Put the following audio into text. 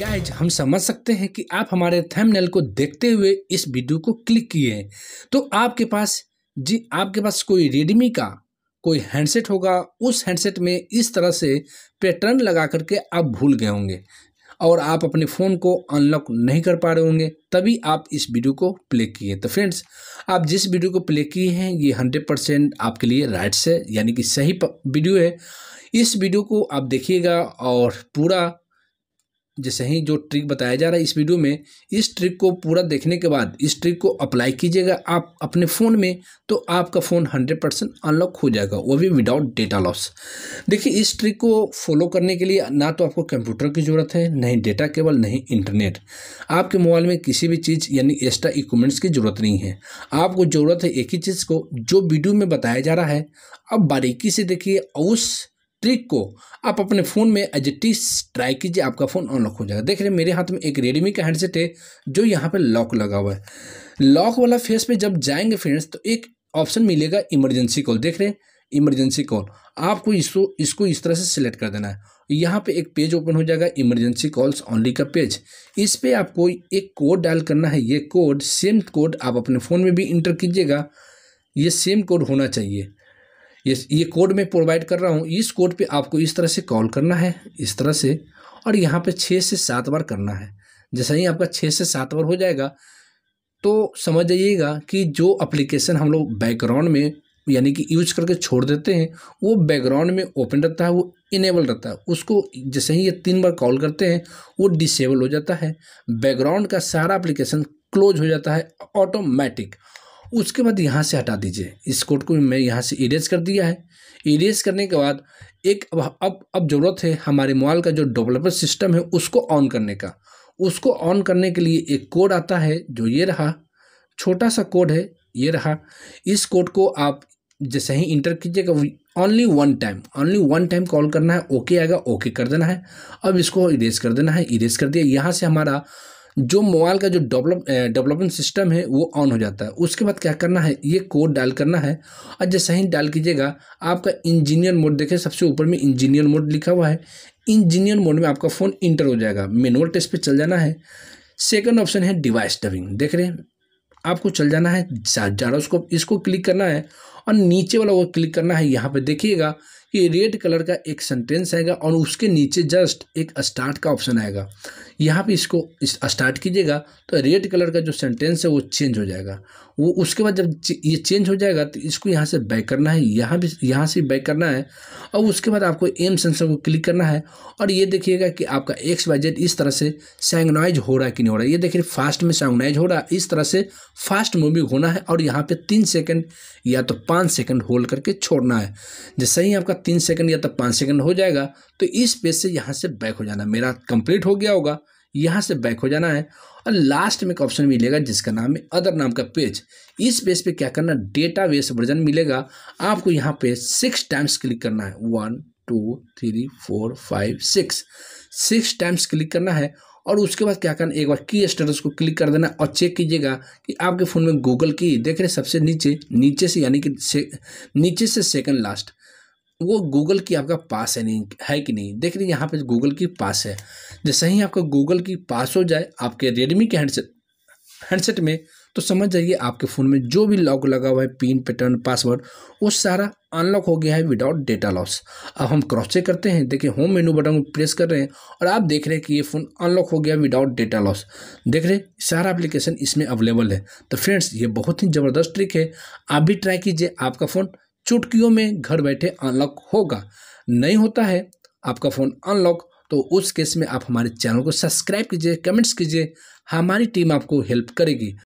guys हम समझ सकते हैं कि आप हमारे थंबनेल को देखते हुए इस वीडियो को क्लिक किए हैं तो आपके पास जी आपके पास कोई रेडमी का कोई हैंडसेट होगा उस हैंडसेट में इस तरह से पैटर्न लगा करके आप भूल गए होंगे और आप अपने फ़ोन को अनलॉक नहीं कर पा रहे होंगे तभी आप इस वीडियो को प्ले किए तो फ्रेंड्स आप जिस वीडियो को प्ले किए हैं ये हंड्रेड परसेंट आपके लिए राइट्स है यानी कि सही वीडियो है इस वीडियो को आप देखिएगा और पूरा जैसे ही जो ट्रिक बताया जा रहा है इस वीडियो में इस ट्रिक को पूरा देखने के बाद इस ट्रिक को अप्लाई कीजिएगा आप अपने फ़ोन में तो आपका फ़ोन हंड्रेड परसेंट अनलॉक हो जाएगा वो भी विदाउट डेटा लॉस देखिए इस ट्रिक को फॉलो करने के लिए ना तो आपको कंप्यूटर की ज़रूरत है नहीं डेटा केबल नहीं इंटरनेट आपके मोबाइल में किसी भी चीज़ यानी एक्स्ट्रा इक्विपमेंट्स की ज़रूरत नहीं है आपको ज़रूरत है एक ही चीज़ को जो वीडियो में बताया जा रहा है अब बारीकी से देखिए उस ट्रिक को आप अपने फ़ोन में एज इट इज ट्राई कीजिए आपका फ़ोन अनलॉक हो जाएगा देख रहे मेरे हाथ में एक रेडमी का हैंडसेट है जो यहाँ पे लॉक लगा हुआ है लॉक वाला फेस पे जब जाएंगे फ्रेंड्स तो एक ऑप्शन मिलेगा इमरजेंसी कॉल देख रहे हैं इमरजेंसी कॉल आपको इसको इसको इस तरह से सिलेक्ट कर देना है यहाँ पे एक पेज ओपन हो जाएगा इमरजेंसी कॉल्स ओनली का पेज इस पे आपको एक कोड डायल करना है ये कोड सेम कोड आप अपने फ़ोन में भी इंटर कीजिएगा ये सेम कोड होना चाहिए ये ये कोड मैं प्रोवाइड कर रहा हूँ इस कोड पे आपको इस तरह से कॉल करना है इस तरह से और यहाँ पे छः से सात बार करना है जैसे ही आपका छः से सात बार हो जाएगा तो समझ जाइएगा कि जो अप्लीकेशन हम लोग बैकग्राउंड में यानी कि यूज करके छोड़ देते हैं वो बैकग्राउंड में ओपन रहता है वो इनेबल रहता है उसको जैसे ही ये तीन बार कॉल करते हैं वो डिसेबल हो जाता है बैकग्राउंड का सारा एप्लीकेशन क्लोज हो जाता है ऑटोमेटिक उसके बाद यहाँ से हटा दीजिए इस कोड को मैं यहाँ से इरेज कर दिया है इरेज करने के बाद एक अब अब अब ज़रूरत है हमारे मोबाइल का जो डेवलपर सिस्टम है उसको ऑन करने का उसको ऑन करने के लिए एक कोड आता है जो ये रहा छोटा सा कोड है ये रहा इस कोड को आप जैसे ही इंटर कीजिएगा only one time only one time call करना है ओके आएगा ओके कर देना है अब इसको इरेज कर देना है इरेज कर दिया यहाँ से हमारा जो मोबाइल का जो डेवलप डेवलपमेंट सिस्टम है वो ऑन हो जाता है उसके बाद क्या करना है ये कोड डाल करना है और जैसे ही डाल कीजिएगा आपका इंजीनियर मोड देखिए सबसे ऊपर में इंजीनियर मोड लिखा हुआ है इंजीनियर मोड में आपका फ़ोन इंटर हो जाएगा मेनुअल टेस्ट पे चल जाना है सेकंड ऑप्शन है डिवाइस डबिंग देख रहे हैं आपको चल जाना है जारोस्कोप इसको क्लिक करना है और नीचे वाला वो क्लिक करना है यहाँ पर देखिएगा कि रेड कलर का एक सेंटेंस आएगा और उसके नीचे जस्ट एक स्टार्ट का ऑप्शन आएगा यहाँ पे इसको स्टार्ट कीजिएगा तो रेड कलर का जो सेंटेंस है वो चेंज हो जाएगा वो उसके बाद जब ये चेंज हो जाएगा तो इसको यहाँ से बैक करना है यहाँ भी यहाँ से बैक करना है और उसके बाद आपको एम सेंसर को क्लिक करना है और ये देखिएगा कि आपका एक्स वाई जेड इस तरह से सैंगनाइज हो रहा है कि नहीं हो रहा है ये देखिए फास्ट में सैंगनाइज हो रहा है इस तरह से फास्ट मूविंग होना है और यहाँ पर तीन सेकेंड या तो पाँच सेकेंड होल्ड करके छोड़ना है जैसे ही आपका बाद तीन सेकंड या तब पाँच सेकंड हो जाएगा तो इस पेज से यहाँ से बैक हो जाना मेरा कंप्लीट हो गया होगा यहाँ से बैक हो जाना है और लास्ट में एक ऑप्शन मिलेगा जिसका नाम है अदर नाम का पेज इस पेज पे क्या करना डेटा बेस वर्जन मिलेगा आपको यहाँ पे सिक्स टाइम्स क्लिक करना है one two three four five six six times click करना है और उसके बाद क्या करना एक बार की स्टेटस को क्लिक कर देना और चेक कीजिएगा कि आपके फ़ोन में गूगल की देख रहे सबसे नीचे नीचे से यानी कि से, नीचे से सेकंड लास्ट वो गूगल की आपका पास है नहीं है कि नहीं देख लीजिए यहाँ पे गूगल की पास है जैसे ही आपका गूगल की पास हो जाए आपके रेडमी के हैंडसेट हैंडसेट में तो समझ जाइए आपके फ़ोन में जो भी लॉक लगा हुआ है पिन पैटर्न पासवर्ड वो सारा अनलॉक हो गया है विदाउट डेटा लॉस अब हम क्रॉस चेक करते हैं देखिए होम मेनू बटन को प्रेस कर रहे हैं और आप देख रहे हैं कि ये फ़ोन अनलॉक हो गया विदाउट डेटा लॉस देख रहे हैं सारा एप्लीकेशन इसमें अवेलेबल है तो फ्रेंड्स ये बहुत ही ज़बरदस्त ट्रिक है आप भी ट्राई कीजिए आपका फ़ोन चुटकियों में घर बैठे अनलॉक होगा नहीं होता है आपका फ़ोन अनलॉक तो उस केस में आप हमारे चैनल को सब्सक्राइब कीजिए कमेंट्स कीजिए हमारी टीम आपको हेल्प करेगी